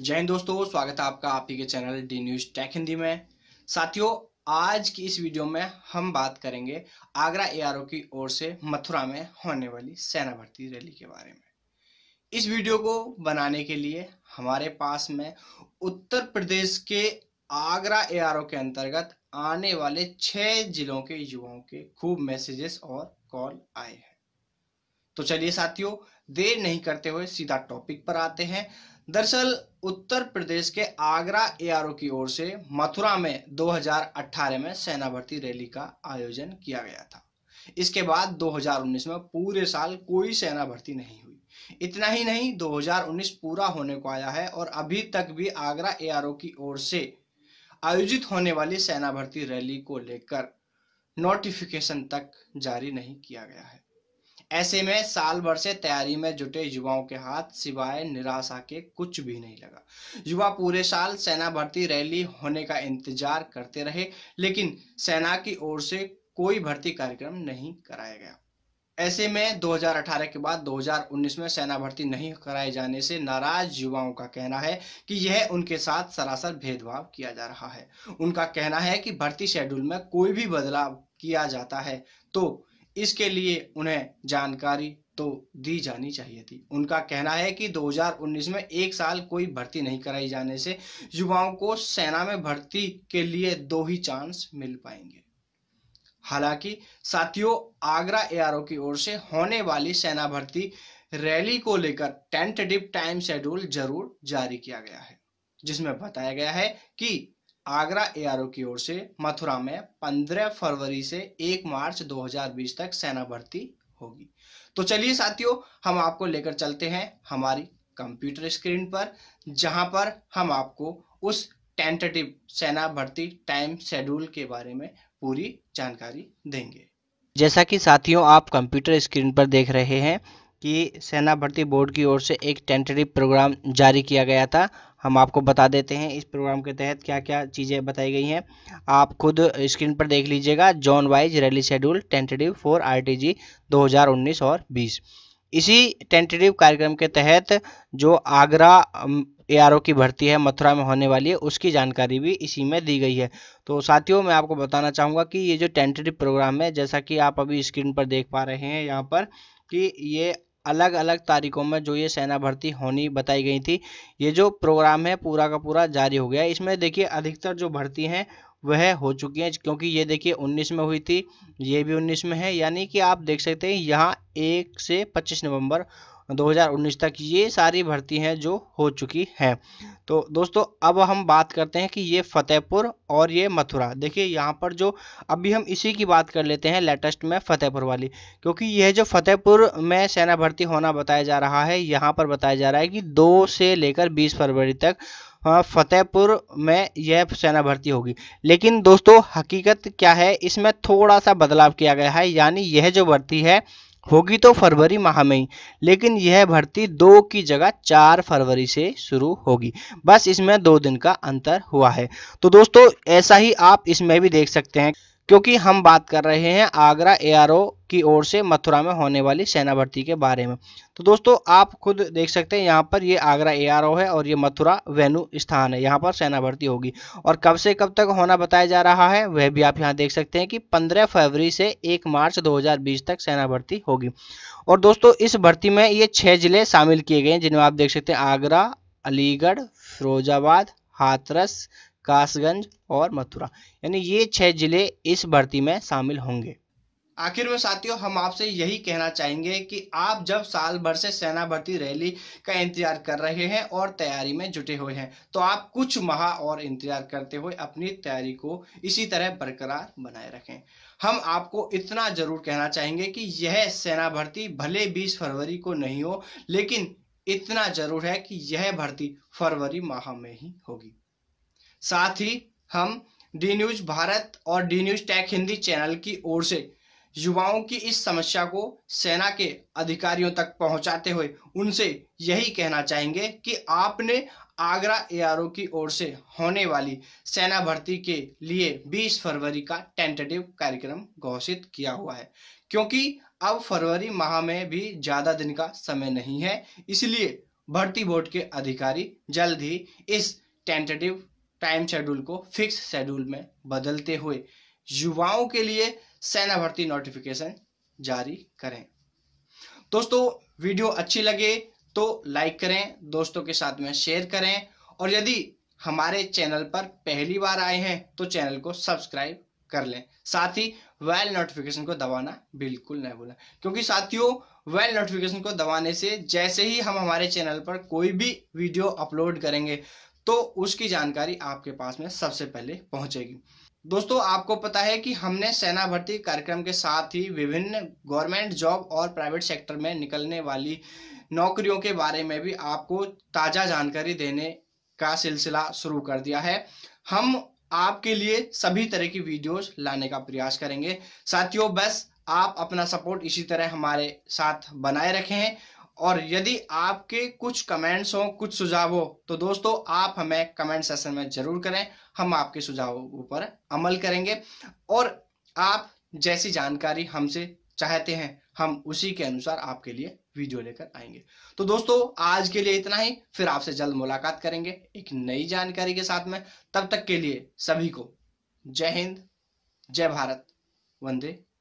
जय हिंद दोस्तों स्वागत है आपका आप ही के channel D news tech Hindi में साथियों आज की इस वीडियो में हम बात करेंगे आगरा एआरओ की ओर से मथुरा में होने वाली सेना भर्ती रैली के बारे में इस वीडियो को बनाने के लिए हमारे पास में उत्तर प्रदेश के आगरा एआरओ के अंतर्गत आने वाले छह जिलों के युवाओं के खूब मैसेजेस और कॉल आए हैं तो चलिए साथियों देर नहीं करते हुए सीधा टॉपिक पर आते हैं दरअसल उत्तर प्रदेश के आगरा एआरओ की ओर से मथुरा में 2018 में सेना भर्ती रैली का आयोजन किया गया था इसके बाद 2019 में पूरे साल कोई सेना भर्ती नहीं हुई इतना ही नहीं 2019 पूरा होने को आया है और अभी तक भी आगरा एआरओ की ओर से आयोजित होने वाली सेना भर्ती रैली को लेकर नोटिफिकेशन तक जारी नहीं किया गया है ऐसे में साल भर से तैयारी में जुटे युवाओं के हाथ सिवाय निराशा के कुछ भी नहीं लगा युवा पूरे साल सेना भर्ती रैली होने का इंतजार करते रहे लेकिन सेना की ओर से कोई भर्ती कार्यक्रम नहीं कराया गया ऐसे में 2018 के बाद 2019 में सेना भर्ती नहीं कराए जाने से नाराज युवाओं का कहना है कि यह उनके साथ सरासर भेदभाव किया जा रहा है उनका कहना है कि भर्ती शेड्यूल में कोई भी बदलाव किया जाता है तो इसके लिए उन्हें जानकारी तो दी जानी चाहिए थी उनका कहना है कि 2019 में एक साल कोई भर्ती नहीं कराई जाने से युवाओं को सेना में भर्ती के लिए दो ही चांस मिल पाएंगे हालांकि साथियों आगरा एआरओ की ओर से होने वाली सेना भर्ती रैली को लेकर टेंटेटिव टाइम शेड्यूल जरूर जारी किया गया है जिसमें बताया गया है कि आगरा एआरओ की ओर से मथुरा में 15 फरवरी से 1 मार्च 2020 तक सेना भर्ती होगी तो चलिए साथियों हम आपको लेकर चलते हैं हमारी कंप्यूटर स्क्रीन पर जहां पर हम आपको उस टेंटेटिव सेना भर्ती टाइम शेड्यूल के बारे में पूरी जानकारी देंगे जैसा कि साथियों आप कंप्यूटर स्क्रीन पर देख रहे हैं कि सेना भर्ती बोर्ड की ओर से एक टेंटेटिव प्रोग्राम जारी किया गया था हम आपको बता देते हैं इस प्रोग्राम के तहत क्या क्या चीज़ें बताई गई हैं आप खुद स्क्रीन पर देख लीजिएगा zone wise rally schedule tentative for RTG 2019 और 20 इसी टेंटेटिव कार्यक्रम के तहत जो आगरा ए की भर्ती है मथुरा में होने वाली है उसकी जानकारी भी इसी में दी गई है तो साथियों मैं आपको बताना चाहूँगा कि ये जो टेंटेटिव प्रोग्राम है जैसा कि आप अभी स्क्रीन पर देख पा रहे हैं यहाँ पर कि ये अलग अलग तारीखों में जो ये सेना भर्ती होनी बताई गई थी ये जो प्रोग्राम है पूरा का पूरा जारी हो गया इसमें देखिए अधिकतर जो भर्ती हैं वह हो चुकी हैं क्योंकि ये देखिए 19 में हुई थी ये भी 19 में है यानी कि आप देख सकते हैं यहाँ एक से 25 नवंबर 2019 तक ये सारी भर्ती हैं जो हो चुकी हैं तो दोस्तों अब हम बात करते हैं कि ये फतेहपुर और ये मथुरा देखिए यहाँ पर जो अभी हम इसी की बात कर लेते हैं लेटेस्ट में फतेहपुर वाली क्योंकि यह जो फतेहपुर में सेना भर्ती होना बताया जा रहा है यहाँ पर बताया जा रहा है कि दो से लेकर बीस फरवरी तक फतेहपुर में यह सेना भर्ती होगी लेकिन दोस्तों हकीकत क्या है इसमें थोड़ा सा बदलाव किया गया है यानी यह जो भर्ती है होगी तो फरवरी माह में ही लेकिन यह भर्ती दो की जगह चार फरवरी से शुरू होगी बस इसमें दो दिन का अंतर हुआ है तो दोस्तों ऐसा ही आप इसमें भी देख सकते हैं क्योंकि हम बात कर रहे हैं आगरा एआरओ की ओर से मथुरा में होने वाली सेना भर्ती के बारे में तो दोस्तों आप खुद देख सकते हैं यहाँ पर ये आगरा एआरओ है और ये मथुरा वेनु स्थान है यहाँ पर सेना भर्ती होगी और कब से कब तक होना बताया जा रहा है वह भी आप यहाँ देख सकते हैं कि 15 फरवरी से 1 मार्च 2020 तक सेना भर्ती होगी और दोस्तों इस भर्ती में ये छः जिले शामिल किए गए हैं जिनमें आप देख सकते हैं आगरा अलीगढ़ फिरोजाबाद हाथरस कासगंज और मथुरा यानी ये छह जिले इस भर्ती में शामिल होंगे आखिर में साथियों हम आपसे यही कहना चाहेंगे कि आप जब साल भर से सेना भर्ती रैली का इंतजार कर रहे हैं और तैयारी में जुटे हुए हैं तो आप कुछ माह और इंतजार करते हुए अपनी तैयारी को इसी तरह बरकरार बनाए रखें हम आपको इतना जरूर कहना चाहेंगे कि यह सेना भर्ती भले 20 फरवरी को नहीं हो लेकिन इतना जरूर है कि यह भर्ती फरवरी माह में ही होगी साथ ही हम डी न्यूज भारत और D news tech Hindi channel की ओर से युवाओं की इस समस्या को सेना के अधिकारियों तक पहुंचाते हुए उनसे यही कहना चाहेंगे कि आपने आगरा एआरओ की ओर से होने वाली सेना भर्ती के लिए 20 फरवरी का टेंटेटिव कार्यक्रम घोषित किया हुआ है क्योंकि अब फरवरी माह में भी ज़्यादा दिन का समय नहीं है इसलिए भर्ती बोर्ड के अधिकारी जल्द ही इस टेंटेटिव टाइम शेड्यूल को फिक्स शेड्यूल में बदलते हुए युवाओं के लिए सेना भर्ती नोटिफिकेशन जारी करें दोस्तों वीडियो अच्छी लगे तो लाइक करें दोस्तों के साथ में शेयर करें और यदि हमारे चैनल पर पहली बार आए हैं तो चैनल को सब्सक्राइब कर लें साथ ही वेल नोटिफिकेशन को दबाना बिल्कुल नहीं भूलें क्योंकि साथियों वेल नोटिफिकेशन को दबाने से जैसे ही हम हमारे चैनल पर कोई भी वीडियो अपलोड करेंगे तो उसकी जानकारी आपके पास में सबसे पहले पहुंचेगी दोस्तों आपको पता है कि हमने सेना भर्ती कार्यक्रम के साथ ही विभिन्न गवर्नमेंट जॉब और प्राइवेट सेक्टर में निकलने वाली नौकरियों के बारे में भी आपको ताज़ा जानकारी देने का सिलसिला शुरू कर दिया है हम आपके लिए सभी तरह की वीडियोस लाने का प्रयास करेंगे साथियों बस आप अपना सपोर्ट इसी तरह हमारे साथ बनाए रखें और यदि आपके कुछ कमेंट्स हो कुछ सुझाव हो तो दोस्तों आप हमें कमेंट सेशन में जरूर करें हम आपके सुझावों पर अमल करेंगे और आप जैसी जानकारी हमसे चाहते हैं हम उसी के अनुसार आपके लिए वीडियो लेकर आएंगे तो दोस्तों आज के लिए इतना ही फिर आपसे जल्द मुलाकात करेंगे एक नई जानकारी के साथ में तब तक के लिए सभी को जय हिंद जय भारत वंदे